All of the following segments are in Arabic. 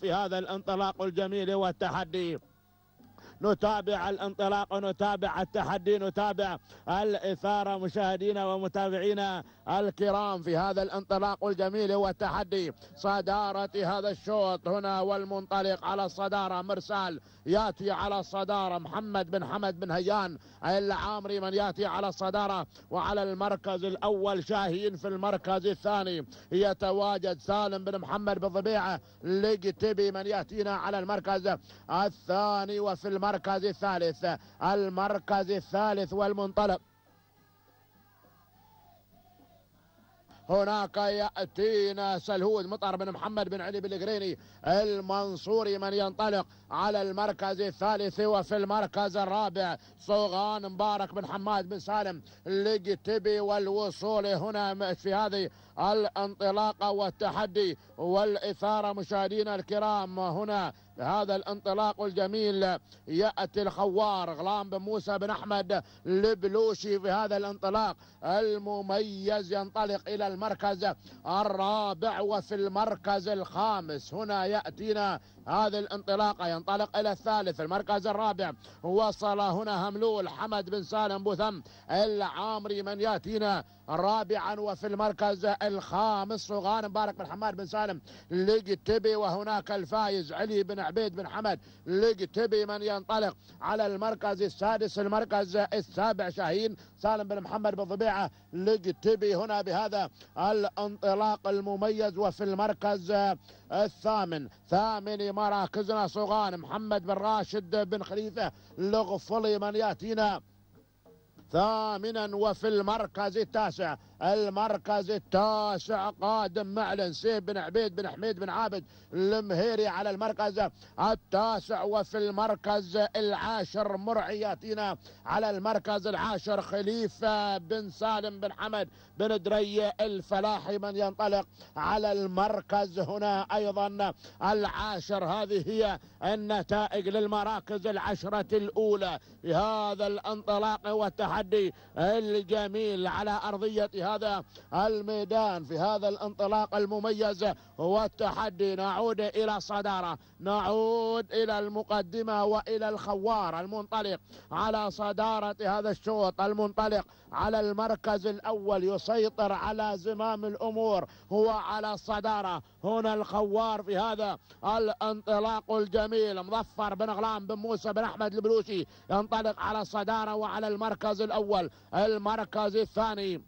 في هذا الانطلاق الجميل والتحدي نتابع الانطلاق نتابع التحدي نتابع الإثارة مشاهدينا ومتابعينا الكرام في هذا الانطلاق الجميل والتحدي صدارة هذا الشوط هنا والمنطلق على الصدارة مرسال ياتي على الصدارة محمد بن حمد بن هيان العامري من ياتي على الصدارة وعلى المركز الأول شاهين في المركز الثاني يتواجد سالم بن محمد بالضبيعة لقتبي من يأتينا على المركز الثاني وفي المركز المركز الثالث المركز الثالث والمنطلق هناك يأتينا سلهود مطر بن محمد بن علي بالقريني المنصوري من ينطلق على المركز الثالث وفي المركز الرابع صوغان مبارك بن حماد بن سالم لقتبي والوصول هنا في هذه الانطلاقة والتحدي والإثارة مشاهدينا الكرام هنا هذا الانطلاق الجميل يأتي الخوار غلام بن موسى بن أحمد البلوشي في هذا الانطلاق المميز ينطلق إلى المركز الرابع وفي المركز الخامس هنا يأتينا هذه الانطلاقة ينطلق إلى الثالث المركز الرابع وصل هنا هملول حمد بن سالم بوثم العامري من يأتينا رابعا وفي المركز الخامس غانم مبارك بن حماد بن سالم لقتبي وهناك الفايز علي بن عبيد بن حمد لقتبي من ينطلق على المركز السادس المركز السابع شاهين سالم بن محمد بن ضبيعه لقتبي هنا بهذا الانطلاق المميز وفي المركز الثامن ثامن مراكزنا صغان محمد بن راشد بن خليفة لغفلي من يأتينا ثامنا وفي المركز التاسع المركز التاسع قادم مع الانسيب بن عبيد بن حميد بن عابد المهيري على المركز التاسع وفي المركز العاشر مرعياتنا على المركز العاشر خليفة بن سالم بن حمد بن دري الفلاحي من ينطلق على المركز هنا أيضا العاشر هذه هي النتائج للمراكز العشرة الأولى بهذا الانطلاق والتحدي الجميل على أرضية هذا هذا الميدان في هذا الانطلاق المميز والتحدي نعود إلى الصدارة نعود إلى المقدمة وإلى الخوار المنطلق على صدارة هذا الشوط المنطلق على المركز الأول يسيطر على زمام الأمور هو على الصدارة هنا الخوار في هذا الانطلاق الجميل مظفر بن غلام بن موسى بن أحمد البلوشي ينطلق على الصدارة وعلى المركز الأول المركز الثاني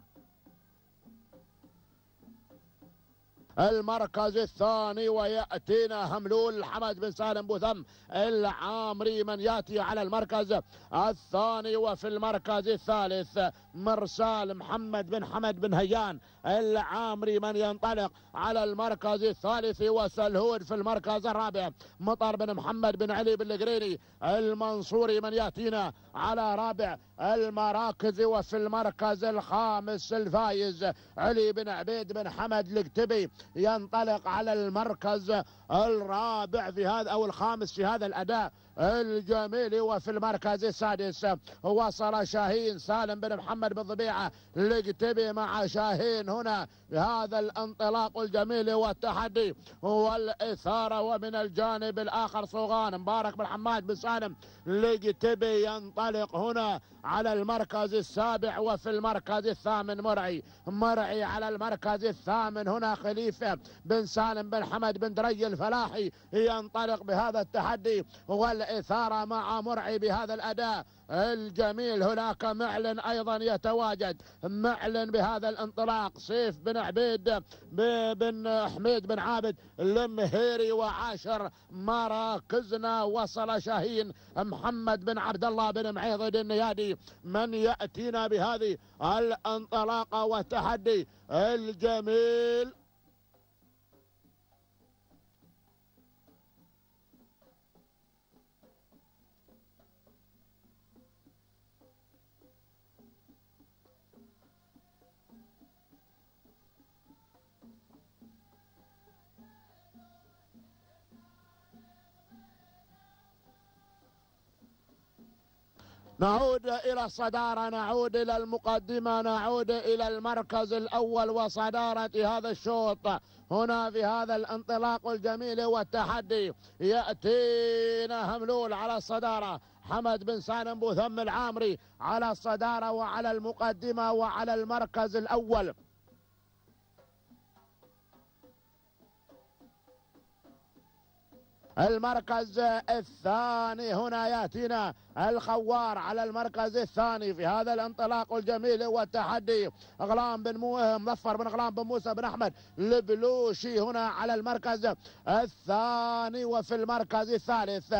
المركز الثاني ويأتينا هملول حمد بن سالم بوثم العامري من يأتي على المركز الثاني وفي المركز الثالث مرسال محمد بن حمد بن هيان العامري من ينطلق على المركز الثالث وسلهود في المركز الرابع مطر بن محمد بن علي بن القريني المنصوري من يأتينا على رابع المراكز وفي المركز الخامس الفايز علي بن عبيد بن حمد الكتبي ينطلق على المركز الرابع في هذا أو الخامس في هذا الأداء الجميلي وفي المركز السادس وصل شاهين سالم بن محمد بن ضبيعه لقتبي مع شاهين هنا هذا الانطلاق الجميل والتحدي والاثاره ومن الجانب الاخر صوغان مبارك بن حماد بن سالم لقتبي ينطلق هنا على المركز السابع وفي المركز الثامن مرعي مرعي على المركز الثامن هنا خليفه بن سالم بن حمد بن دري الفلاحي ينطلق بهذا التحدي وال الإثارة مع مرعي بهذا الأداء الجميل هناك معلن أيضا يتواجد معلن بهذا الانطلاق سيف بن عبيد بن حميد بن عابد المهيري وعاشر مراكزنا وصل شاهين محمد بن عبد الله بن معيض النيادي من يأتينا بهذه الانطلاقة والتحدي الجميل نعود إلى الصدارة نعود إلى المقدمة نعود إلى المركز الأول وصدارة هذا الشوط هنا في هذا الانطلاق الجميل والتحدي يأتينا هملول على الصدارة حمد بن سالم بوثم العامري على الصدارة وعلى المقدمة وعلى المركز الأول المركز الثاني هنا ياتينا الخوار على المركز الثاني في هذا الانطلاق الجميل والتحدي غلام بن مو... مظفر بن غلام بن موسى بن احمد البلوشي هنا على المركز الثاني وفي المركز الثالث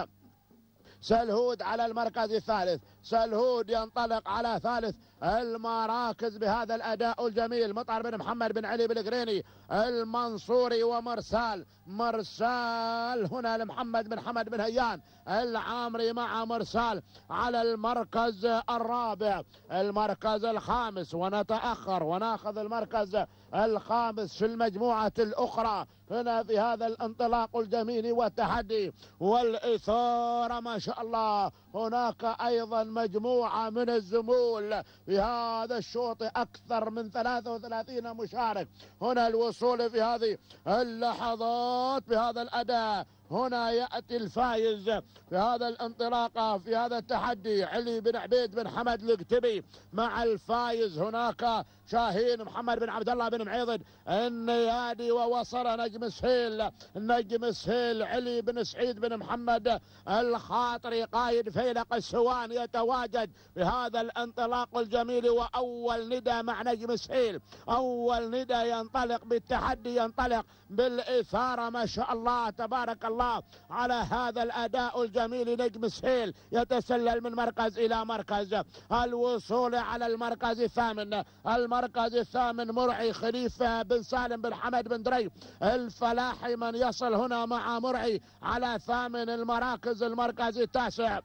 سلهود على المركز الثالث سلهود ينطلق على ثالث المراكز بهذا الأداء الجميل مطعر بن محمد بن علي بالقريني المنصوري ومرسال مرسال هنا لمحمد بن حمد بن هيان العامري مع مرسال على المركز الرابع المركز الخامس ونتأخر وناخذ المركز الخامس في المجموعة الأخرى هنا في هذا الانطلاق الجميل والتحدي والإثارة ما شاء الله هناك أيضا مجموعة من الزمول في هذا الشوط أكثر من 33 مشارك هنا الوصول في هذه اللحظات بهذا الأداء هنا يأتي الفايز في هذا الانطلاقة في هذا التحدي علي بن عبيد بن حمد القتبي مع الفايز هناك شاهين محمد بن عبد الله بن معيضد النيادي ووصل نجم سهيل نجم سهيل علي بن سعيد بن محمد الخاطري قائد فيلق السوان يتواجد بهذا الانطلاق الجميل واول ندى مع نجم سهيل اول ندى ينطلق بالتحدي ينطلق بالاثاره ما شاء الله تبارك الله الله على هذا الأداء الجميل نجم سهيل يتسلل من مركز إلى مركز الوصول على المركز الثامن المركز الثامن مرعي خليفة بن سالم بن حمد بن دري الفلاحي من يصل هنا مع مرعي على ثامن المراكز المركز التاسع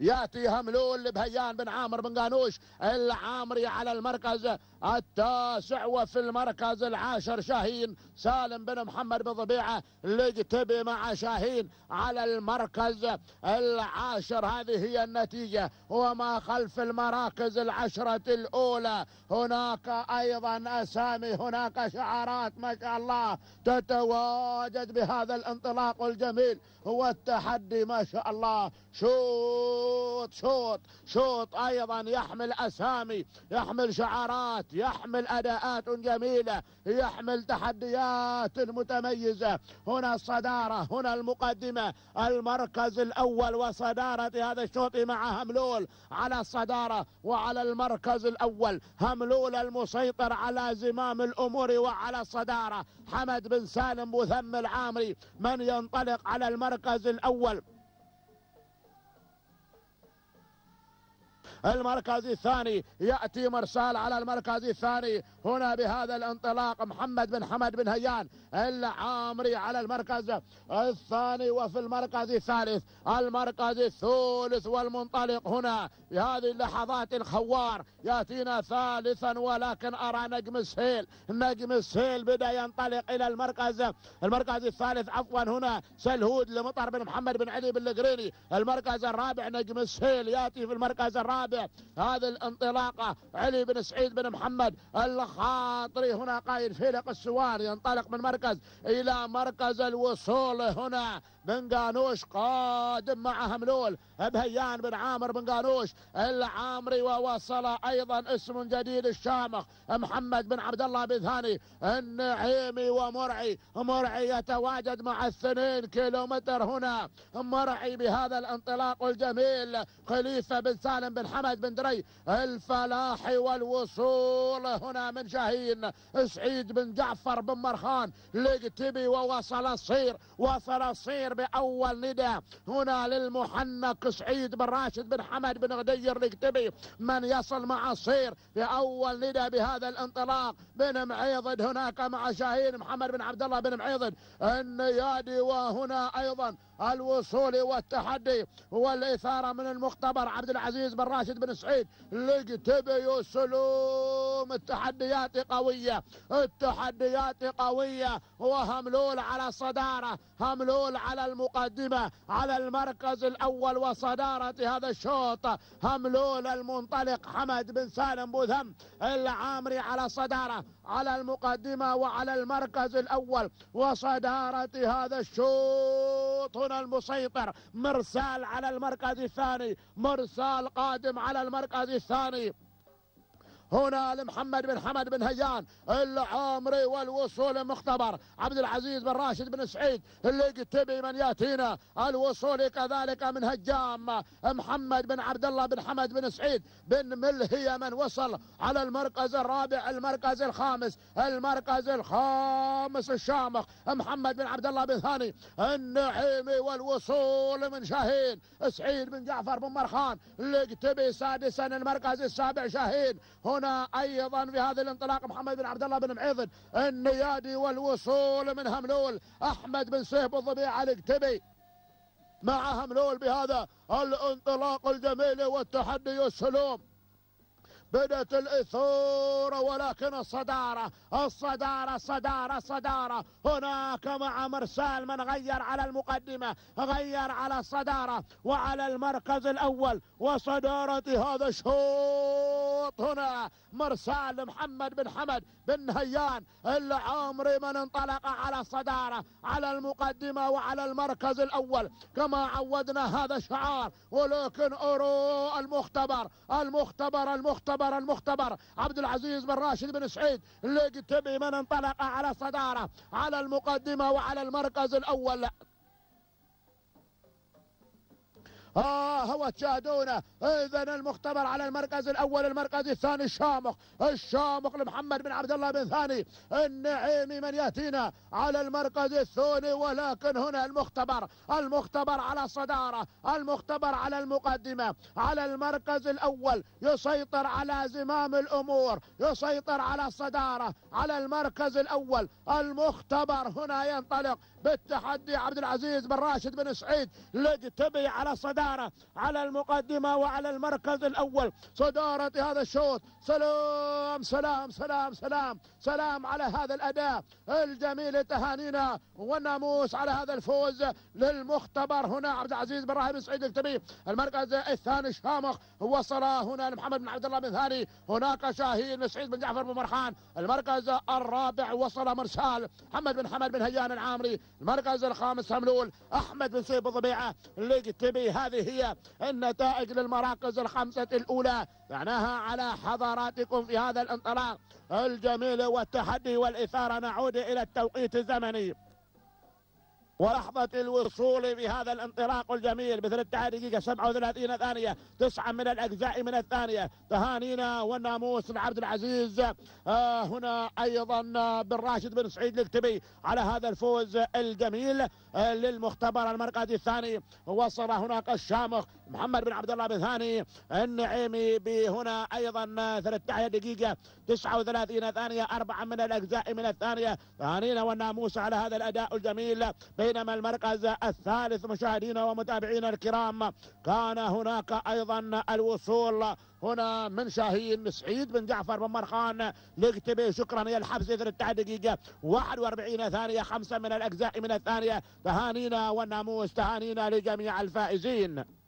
ياتي هملول بهيان بن عامر بن قانوش العامري على المركز التاسع وفي المركز العاشر شاهين سالم بن محمد بن ضبيعة لقتبي مع شاهين على المركز العاشر هذه هي النتيجة وما خلف المراكز العشرة الأولى هناك أيضا أسامي هناك شعارات ما شاء الله تتواجد بهذا الانطلاق الجميل هو التحدي ما شاء الله شوط شوط شوط أيضا يحمل أسامي يحمل شعارات الأداءات يحمل أداءات جميلة يحمل تحديات متميزة هنا الصدارة هنا المقدمة المركز الأول وصدارة هذا الشوط مع هملول على الصدارة وعلى المركز الأول هملول المسيطر على زمام الأمور وعلى الصدارة حمد بن سالم مثم العامري من ينطلق على المركز الأول المركز الثاني يأتي مرسال على المركز الثاني هنا بهذا الانطلاق محمد بن حمد بن هيان العامري على المركز الثاني وفي المركز الثالث المركز الثالث والمنطلق هنا في هذه اللحظات الخوار ياتينا ثالثا ولكن ارى نجم السهيل نجم السهيل بدا ينطلق الى المركز المركز الثالث عفوا هنا سلهود لمطر بن محمد بن علي بن القريني المركز الرابع نجم السهيل ياتي في المركز الرابع هذه الانطلاقه علي بن سعيد بن محمد الاخ خاطري هنا قائد فيلق السوار ينطلق من مركز إلى مركز الوصول هنا بن قانوش قادم مع هملول بهيان بن عامر بن قانوش العامري ووصل أيضا اسم جديد الشامخ محمد بن عبد الله بن ثاني النعيمي ومرعي مرعي يتواجد مع الثنين كيلومتر هنا مرعي بهذا الانطلاق الجميل خليفة بن سالم بن حمد بن دري الفلاحي والوصول هنا من بن شاهين سعيد بن جعفر بن مرخان لقتبي ووصل الصير وصل الصير بأول نداء هنا للمحنك سعيد بن راشد بن حمد بن غدير لقتبي من يصل مع الصير بأول نداء بهذا الانطلاق بن معيضد هناك مع شاهين محمد بن عبد الله بن معيضد النيادي وهنا أيضا الوصول والتحدي والإثارة من المختبر عبد العزيز بن راشد بن سعيد لقتبي سلوم التحديات قوية التحديات قوية وهملول على الصدارة هملول على المقدمة على المركز الأول وصدارة هذا الشوط هملول المنطلق حمد بن سالم بوثم العامري على الصداره على المقدمة وعلى المركز الأول وصدارة هذا الشوط برشلونة المسيطر مرسال على المركز الثاني مرسال قادم على المركز الثاني هنا لمحمد بن حمد بن هيان العامري والوصول مختبر عبد العزيز بن راشد بن سعيد اللي تبي من ياتينا الوصول كذلك من هجام محمد بن عبد الله بن حمد بن سعيد بن ملهي من وصل على المركز الرابع المركز الخامس المركز الخامس الشامخ محمد بن عبد الله بن ثاني النعيمي والوصول من شاهين سعيد بن جعفر بن مرخان اللي تبي سادسا المركز السابع شاهين هنا هنا ايضا في هذا الانطلاق محمد بن عبد الله بن معيضن النيادي والوصول من هملول احمد بن سيف الضبيعه الكتبي مع هملول بهذا الانطلاق الجميل والتحدي والسلوم بدت الاثور ولكن الصدارة الصدارة الصدارة الصدارة هناك مع مرسال من غير على المقدمة غير على الصدارة وعلى المركز الأول وصدارة هذا الشوط الخط هنا مرسال محمد بن حمد بن هيان اللي عمري من انطلق على الصدارة على المقدمة وعلى المركز الأول كما عودنا هذا الشعار ولكن أرو المختبر المختبر المختبر المختبر عبد العزيز بن راشد بن سعيد اللي تبي من انطلق على الصدارة على المقدمة وعلى المركز الأول آه هو تشاهدون إذا المختبر على المركز الأول المركز الثاني الشامخ الشامخ لمحمد بن عبد الله بن ثاني النعيمي من يأتينا على المركز الثاني ولكن هنا المختبر المختبر على الصدارة المختبر على المقدمة على المركز الأول يسيطر على زمام الأمور يسيطر على الصدارة على المركز الأول المختبر هنا ينطلق بالتحدي عبد العزيز بن راشد بن سعيد لقتبي على الصدارة السيارة على المقدمة وعلى المركز الأول صدارة هذا الشوط سلام سلام سلام سلام سلام على هذا الأداء الجميل تهانينا والناموس على هذا الفوز للمختبر هنا عبد العزيز بن راهب سعيد الكتبي المركز الثاني الشامخ وصل هنا لمحمد بن عبد الله بن ثاني هناك شاهين بن سعيد بن جعفر بن مرخان المركز الرابع وصل مرسال محمد بن حمد بن هيان العامري المركز الخامس هملول احمد بن سيف الضبيعه الكتبي هذه هذه هي النتائج للمراكز الخمسة الأولى معناها على حضراتكم في هذا الانطلاق الجميل والتحدي والإثارة نعود إلى التوقيت الزمني ورحمة الوصول بهذا الانطلاق الجميل مثل التعادل دقيقة 37 ثانية تسعة من الأجزاء من الثانية تهانينا والناموس لعبد العزيز آه هنا أيضا بن راشد بن سعيد الكتبي على هذا الفوز الجميل آه للمختبر المركزي الثاني وصل هناك الشامخ محمد بن عبد الله بن ثاني النعيمي بهنا أيضا 13 دقيقة 39 ثانية أربعة من الأجزاء من الثانية تهانينا والناموس على هذا الأداء الجميل بينما المركز الثالث مشاهدينا ومتابعينا الكرام كان هناك أيضا الوصول هنا من شاهين سعيد بن جعفر بن مرخان نكتبه شكرا يا الحبسي 3 دقيقة 41 ثانية خمسة من الأجزاء من الثانية تهانينا والناموس تهانينا لجميع الفائزين